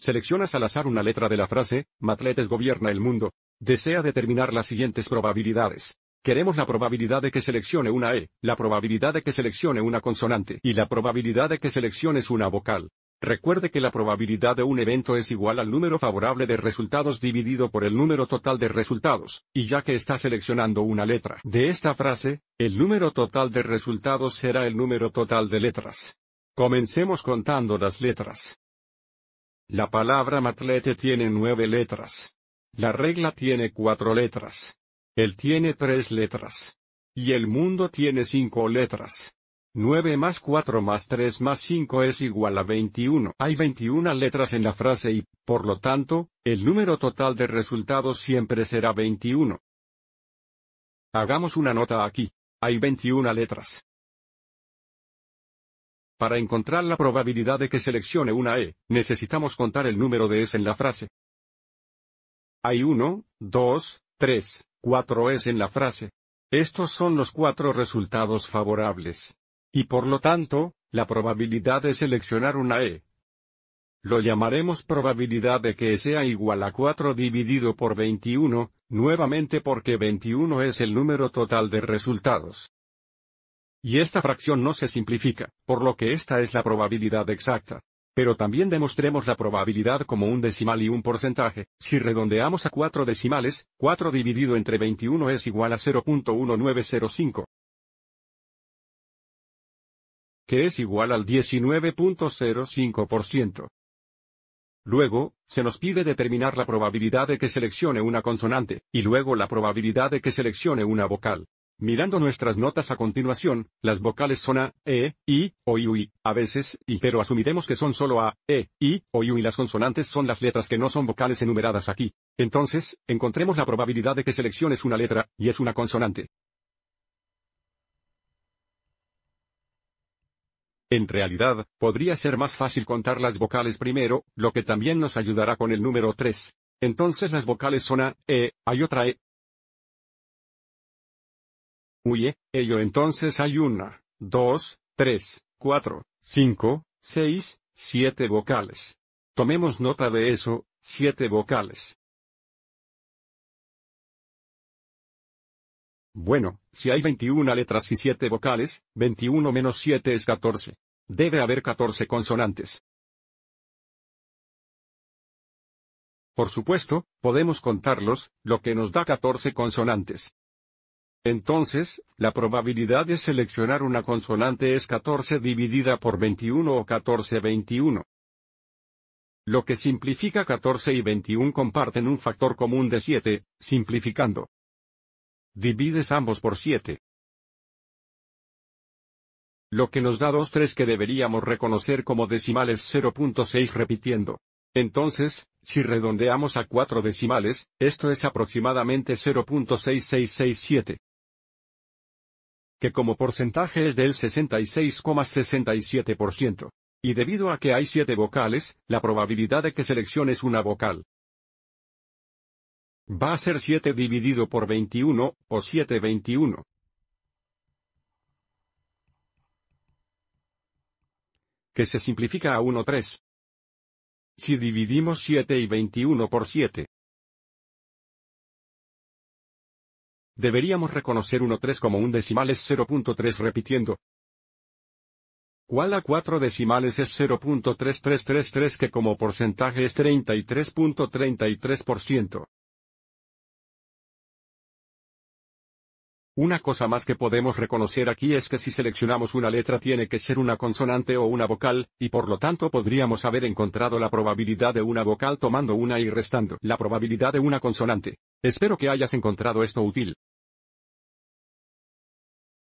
Seleccionas al azar una letra de la frase, Matletes gobierna el mundo. Desea determinar las siguientes probabilidades. Queremos la probabilidad de que seleccione una E, la probabilidad de que seleccione una consonante y la probabilidad de que selecciones una vocal. Recuerde que la probabilidad de un evento es igual al número favorable de resultados dividido por el número total de resultados, y ya que está seleccionando una letra de esta frase, el número total de resultados será el número total de letras. Comencemos contando las letras. La palabra matlete tiene nueve letras. La regla tiene cuatro letras. Él tiene tres letras. Y el mundo tiene cinco letras. Nueve más cuatro más tres más cinco es igual a veintiuno. Hay veintiuna letras en la frase y, por lo tanto, el número total de resultados siempre será veintiuno. Hagamos una nota aquí. Hay veintiuna letras. Para encontrar la probabilidad de que seleccione una E, necesitamos contar el número de S en la frase. Hay 1, 2, 3, 4 S en la frase. Estos son los cuatro resultados favorables. Y por lo tanto, la probabilidad de seleccionar una E. Lo llamaremos probabilidad de que sea igual a 4 dividido por 21, nuevamente porque 21 es el número total de resultados. Y esta fracción no se simplifica, por lo que esta es la probabilidad exacta. Pero también demostremos la probabilidad como un decimal y un porcentaje. Si redondeamos a cuatro decimales, 4 dividido entre 21 es igual a 0.1905 que es igual al 19.05%. Luego, se nos pide determinar la probabilidad de que seleccione una consonante, y luego la probabilidad de que seleccione una vocal. Mirando nuestras notas a continuación, las vocales son A, E, I, O, U, a veces, I, pero asumiremos que son solo A, E, I, O, U y las consonantes son las letras que no son vocales enumeradas aquí. Entonces, encontremos la probabilidad de que selecciones una letra, y es una consonante. En realidad, podría ser más fácil contar las vocales primero, lo que también nos ayudará con el número 3. Entonces las vocales son A, E, hay otra E, huye, ello entonces hay una, dos, tres, cuatro, cinco, seis, siete vocales. Tomemos nota de eso, siete vocales. Bueno, si hay 21 letras y 7 vocales, 21 menos 7 es 14. Debe haber 14 consonantes. Por supuesto, podemos contarlos, lo que nos da 14 consonantes. Entonces, la probabilidad de seleccionar una consonante es 14 dividida por 21 o 14 21. Lo que simplifica 14 y 21 comparten un factor común de 7, simplificando. Divides ambos por 7. Lo que nos da 2 3 que deberíamos reconocer como decimales 0.6 repitiendo. Entonces, si redondeamos a 4 decimales, esto es aproximadamente 0.6667 que como porcentaje es del 66,67%. Y debido a que hay 7 vocales, la probabilidad de que selecciones una vocal va a ser 7 dividido por 21, o 721. Que se simplifica a 1,3. Si dividimos 7 y 21 por 7, Deberíamos reconocer 1,3 como un decimal es 0.3 repitiendo. ¿Cuál a 4 decimales es 0.3333 que como porcentaje es 33.33%? Una cosa más que podemos reconocer aquí es que si seleccionamos una letra tiene que ser una consonante o una vocal, y por lo tanto podríamos haber encontrado la probabilidad de una vocal tomando una y restando la probabilidad de una consonante. Espero que hayas encontrado esto útil.